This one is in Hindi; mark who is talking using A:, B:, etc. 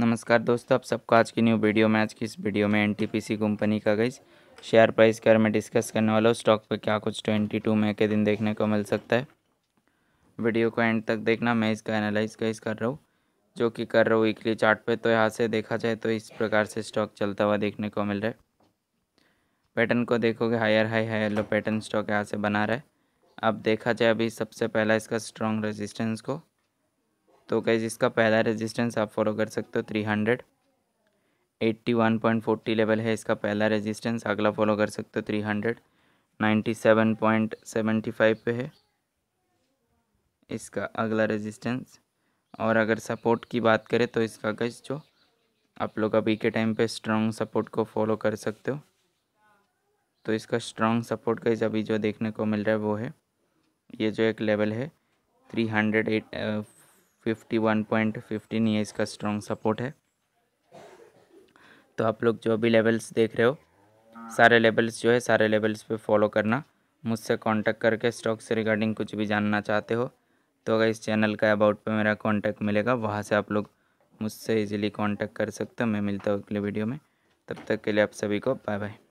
A: नमस्कार दोस्तों आप सबको आज की न्यू वीडियो में आज की इस वीडियो में एनटीपीसी कंपनी का गई शेयर प्राइस के बारे में डिस्कस करने वाला हूँ स्टॉक पे क्या कुछ ट्वेंटी टू मई के दिन देखने को मिल सकता है वीडियो को एंड तक देखना मैं इसका एनालाइज कैस कर रहा हूँ जो कि कर रहा हूँ वीकली चार्ट पे तो यहाँ से देखा जाए तो इस प्रकार से स्टॉक चलता हुआ देखने को मिल रहा है पैटर्न को देखोगे higher high higher low pattern stock यहाँ से बना रहा है अब देखा जाए अभी सबसे पहला इसका स्ट्रॉन्ग रेजिस्टेंस को तो कैसे इसका पहला रेजिस्टेंस आप फॉलो कर सकते हो three hundred eighty one point forty level है इसका पहला रेजिस्टेंस अगला फॉलो कर सकते हो three hundred ninety seven point seventy five पे है इसका अगला रेजिस्टेंस और अगर सपोर्ट की बात करें तो इसका गज जो आप लोग अभी के टाइम पे स्ट्रॉन्ग सपोर्ट को फॉलो कर सकते हो तो इसका स्ट्रॉन्ग सपोर्ट गज अभी जो देखने को मिल रहा है वो है ये जो एक लेवल है three hundred eight fifty one point fifteen ये इसका स्ट्रॉन्ग सपोर्ट है तो आप लोग जो भी लेवल्स देख रहे हो सारे लेवल्स जो है सारे लेवल्स पे फॉलो करना मुझसे कांटेक्ट करके स्टॉक से रिगार्डिंग कुछ भी जानना चाहते हो तो अगर इस चैनल का अबाउट पे मेरा कांटेक्ट मिलेगा वहाँ से आप लोग मुझसे इजीली कांटेक्ट कर सकते हो मैं मिलता हूँ अगले वीडियो में तब तक के लिए आप सभी को बाय बाय